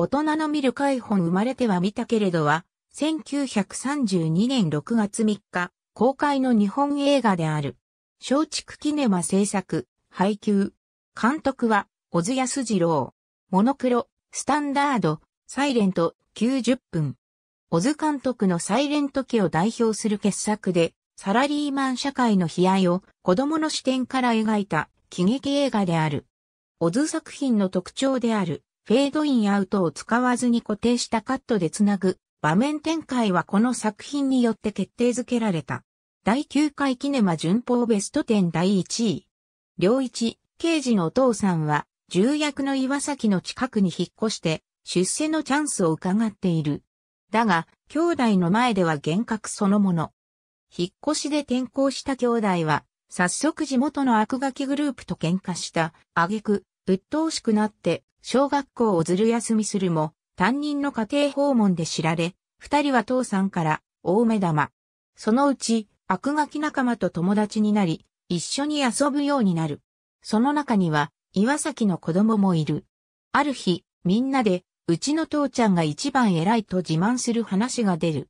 大人の見る解本生まれては見たけれどは、1932年6月3日、公開の日本映画である。松竹キネマ制作、配給。監督は、小津安二郎。モノクロ、スタンダード、サイレント、90分。小津監督のサイレント家を代表する傑作で、サラリーマン社会の悲哀を子供の視点から描いた喜劇映画である。小津作品の特徴である。フェードインアウトを使わずに固定したカットでつなぐ場面展開はこの作品によって決定づけられた。第9回キネマ順法ベスト10第1位。良一、刑事のお父さんは、重役の岩崎の近くに引っ越して、出世のチャンスを伺っている。だが、兄弟の前では幻覚そのもの。引っ越しで転校した兄弟は、早速地元の悪ガキグループと喧嘩した、挙句、鬱陶しくなって、小学校をずる休みするも、担任の家庭訪問で知られ、二人は父さんから大目玉。そのうち、悪ガキ仲間と友達になり、一緒に遊ぶようになる。その中には、岩崎の子供もいる。ある日、みんなで、うちの父ちゃんが一番偉いと自慢する話が出る。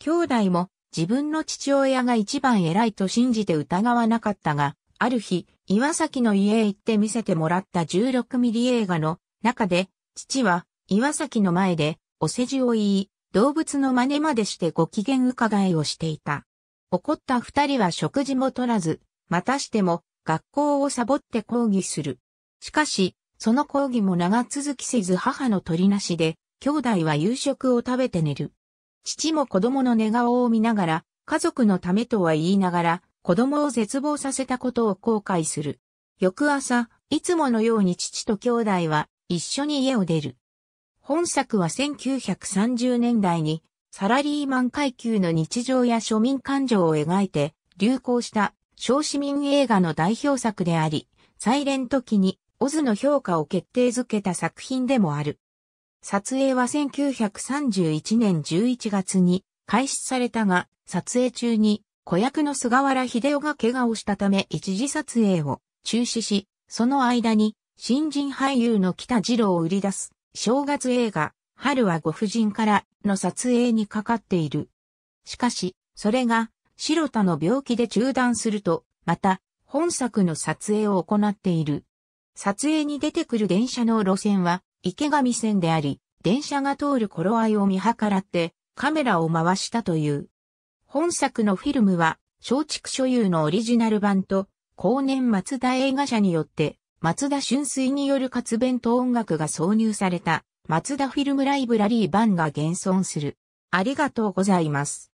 兄弟も、自分の父親が一番偉いと信じて疑わなかったが、ある日、岩崎の家へ行って見せてもらった16ミリ映画の中で、父は岩崎の前でお世辞を言い、動物の真似までしてご機嫌伺いをしていた。怒った二人は食事も取らず、またしても学校をサボって抗議する。しかし、その抗議も長続きせず母の取りなしで、兄弟は夕食を食べて寝る。父も子供の寝顔を見ながら、家族のためとは言いながら、子供を絶望させたことを後悔する。翌朝、いつものように父と兄弟は一緒に家を出る。本作は1930年代にサラリーマン階級の日常や庶民感情を描いて流行した小市民映画の代表作であり、サイレント期にオズの評価を決定づけた作品でもある。撮影は1931年11月に開始されたが、撮影中に子役の菅原秀夫が怪我をしたため一時撮影を中止し、その間に新人俳優の北次郎を売り出す正月映画春はご婦人からの撮影にかかっている。しかし、それが白田の病気で中断すると、また本作の撮影を行っている。撮影に出てくる電車の路線は池上線であり、電車が通る頃合いを見計らってカメラを回したという。本作のフィルムは、松竹所有のオリジナル版と、後年松田映画社によって、松田春水による活弁と音楽が挿入された、松田フィルムライブラリー版が現存する。ありがとうございます。